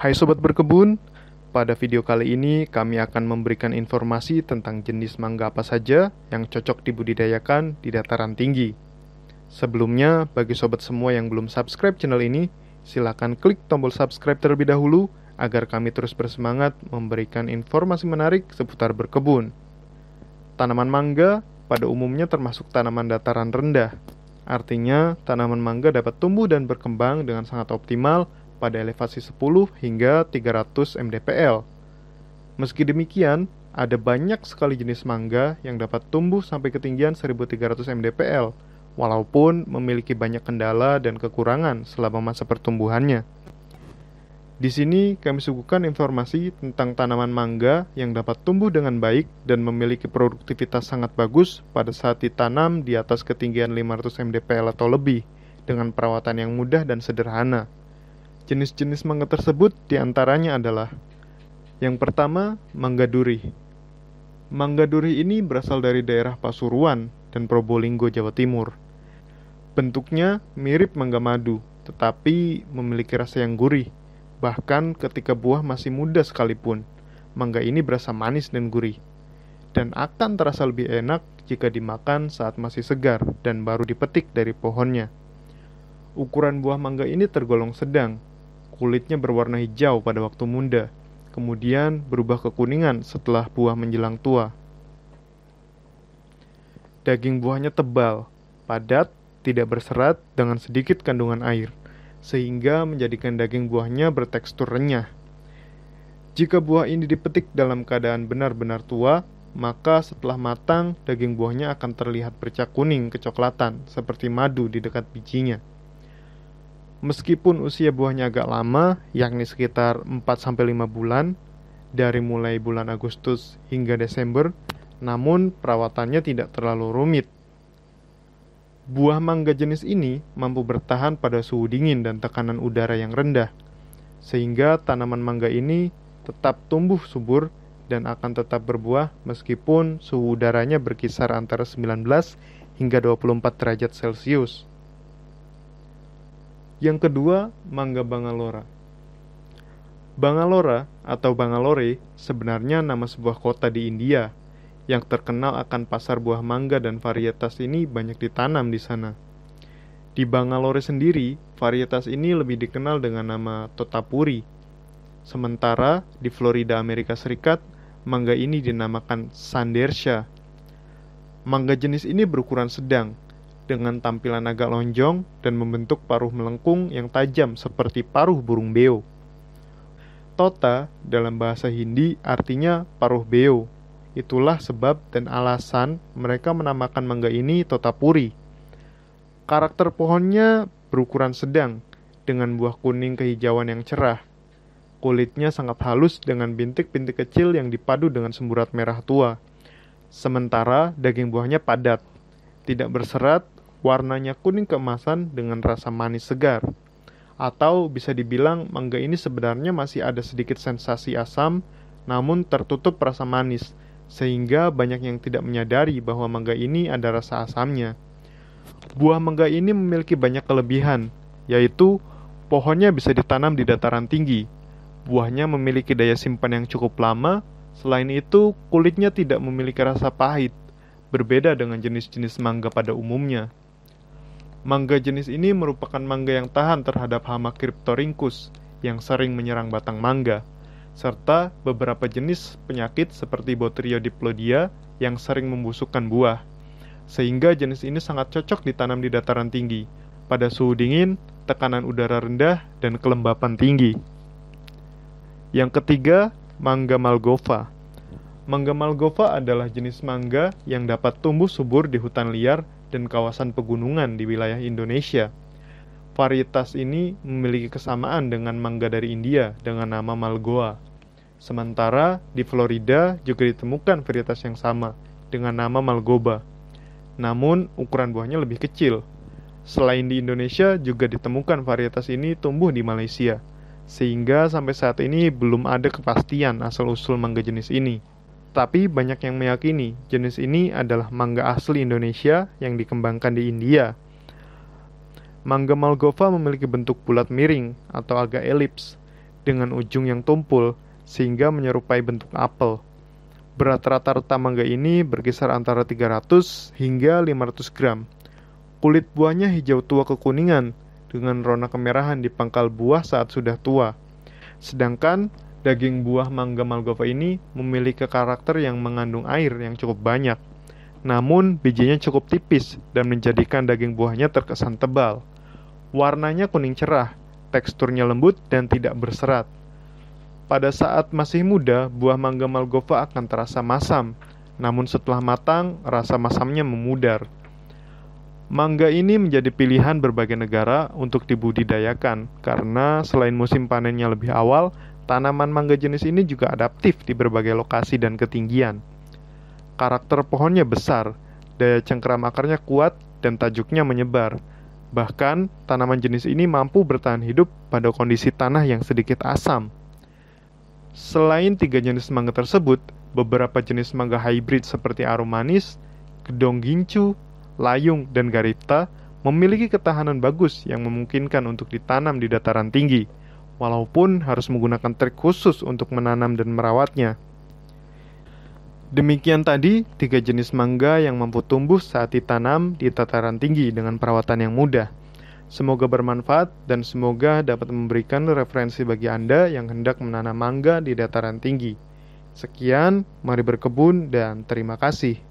Hai sobat berkebun, pada video kali ini kami akan memberikan informasi tentang jenis mangga apa saja yang cocok dibudidayakan di dataran tinggi. Sebelumnya, bagi sobat semua yang belum subscribe channel ini, silakan klik tombol subscribe terlebih dahulu agar kami terus bersemangat memberikan informasi menarik seputar berkebun. Tanaman mangga pada umumnya termasuk tanaman dataran rendah. Artinya, tanaman mangga dapat tumbuh dan berkembang dengan sangat optimal pada elevasi 10 hingga 300 mdpl. Meski demikian, ada banyak sekali jenis mangga yang dapat tumbuh sampai ketinggian 1300 mdpl, walaupun memiliki banyak kendala dan kekurangan selama masa pertumbuhannya. Di sini kami suguhkan informasi tentang tanaman mangga yang dapat tumbuh dengan baik dan memiliki produktivitas sangat bagus pada saat ditanam di atas ketinggian 500 mdpl atau lebih dengan perawatan yang mudah dan sederhana. Jenis-jenis mangga tersebut diantaranya adalah Yang pertama, mangga duri Mangga duri ini berasal dari daerah Pasuruan dan Probolinggo, Jawa Timur Bentuknya mirip mangga madu, tetapi memiliki rasa yang gurih Bahkan ketika buah masih muda sekalipun Mangga ini berasa manis dan gurih dan akan terasa lebih enak jika dimakan saat masih segar dan baru dipetik dari pohonnya. Ukuran buah mangga ini tergolong sedang, kulitnya berwarna hijau pada waktu muda, kemudian berubah kekuningan setelah buah menjelang tua. Daging buahnya tebal, padat, tidak berserat dengan sedikit kandungan air, sehingga menjadikan daging buahnya bertekstur renyah. Jika buah ini dipetik dalam keadaan benar-benar tua, maka setelah matang daging buahnya akan terlihat bercak kuning kecoklatan seperti madu di dekat bijinya. Meskipun usia buahnya agak lama, yakni sekitar 4-5 bulan, dari mulai bulan Agustus hingga Desember, namun perawatannya tidak terlalu rumit. Buah mangga jenis ini mampu bertahan pada suhu dingin dan tekanan udara yang rendah, sehingga tanaman mangga ini tetap tumbuh subur dan akan tetap berbuah meskipun suhu udaranya berkisar antara 19 hingga 24 derajat Celcius. Yang kedua, mangga Bangalora. Bangalora atau Bangalore sebenarnya nama sebuah kota di India yang terkenal akan pasar buah mangga dan varietas ini banyak ditanam di sana. Di Bangalore sendiri, varietas ini lebih dikenal dengan nama Totapuri. Sementara di Florida Amerika Serikat, mangga ini dinamakan Sandersha. Mangga jenis ini berukuran sedang dengan tampilan agak lonjong dan membentuk paruh melengkung yang tajam seperti paruh burung beo. Tota dalam bahasa Hindi artinya paruh beo. Itulah sebab dan alasan mereka menamakan mangga ini Tota Puri. Karakter pohonnya berukuran sedang dengan buah kuning kehijauan yang cerah. Kulitnya sangat halus dengan bintik-bintik kecil yang dipadu dengan semburat merah tua. Sementara daging buahnya padat, tidak berserat Warnanya kuning keemasan dengan rasa manis segar. Atau bisa dibilang mangga ini sebenarnya masih ada sedikit sensasi asam namun tertutup rasa manis sehingga banyak yang tidak menyadari bahwa mangga ini ada rasa asamnya. Buah mangga ini memiliki banyak kelebihan, yaitu pohonnya bisa ditanam di dataran tinggi. Buahnya memiliki daya simpan yang cukup lama. Selain itu, kulitnya tidak memiliki rasa pahit, berbeda dengan jenis-jenis mangga pada umumnya. Mangga jenis ini merupakan mangga yang tahan terhadap hama Cryptorhynchus yang sering menyerang batang mangga, serta beberapa jenis penyakit seperti Botryodiplodia yang sering membusukkan buah. Sehingga jenis ini sangat cocok ditanam di dataran tinggi, pada suhu dingin, tekanan udara rendah, dan kelembapan tinggi. Yang ketiga, mangga malgova Mangga malgova adalah jenis mangga yang dapat tumbuh subur di hutan liar dan kawasan pegunungan di wilayah Indonesia. Varietas ini memiliki kesamaan dengan mangga dari India dengan nama Malgoa. Sementara di Florida juga ditemukan varietas yang sama dengan nama Malgoba. Namun ukuran buahnya lebih kecil. Selain di Indonesia juga ditemukan varietas ini tumbuh di Malaysia sehingga sampai saat ini belum ada kepastian asal-usul mangga jenis ini tapi banyak yang meyakini jenis ini adalah mangga asli Indonesia yang dikembangkan di India. Mangga Malgova memiliki bentuk bulat miring atau agak elips dengan ujung yang tumpul sehingga menyerupai bentuk apel. Berat rata-rata mangga ini berkisar antara 300 hingga 500 gram. Kulit buahnya hijau tua kekuningan dengan rona kemerahan di pangkal buah saat sudah tua. Sedangkan Daging buah mangga malgova ini memiliki karakter yang mengandung air yang cukup banyak. Namun, bijinya cukup tipis dan menjadikan daging buahnya terkesan tebal. Warnanya kuning cerah, teksturnya lembut dan tidak berserat. Pada saat masih muda, buah mangga malgova akan terasa masam, namun setelah matang, rasa masamnya memudar. Mangga ini menjadi pilihan berbagai negara untuk dibudidayakan karena selain musim panennya lebih awal, Tanaman mangga jenis ini juga adaptif di berbagai lokasi dan ketinggian. Karakter pohonnya besar, daya cengkeram akarnya kuat, dan tajuknya menyebar. Bahkan, tanaman jenis ini mampu bertahan hidup pada kondisi tanah yang sedikit asam. Selain tiga jenis mangga tersebut, beberapa jenis mangga hybrid seperti Arumanis, gedong gincu, layung, dan garipta memiliki ketahanan bagus yang memungkinkan untuk ditanam di dataran tinggi walaupun harus menggunakan trik khusus untuk menanam dan merawatnya. Demikian tadi tiga jenis mangga yang mampu tumbuh saat ditanam di tataran tinggi dengan perawatan yang mudah. Semoga bermanfaat dan semoga dapat memberikan referensi bagi Anda yang hendak menanam mangga di dataran tinggi. Sekian, mari berkebun dan terima kasih.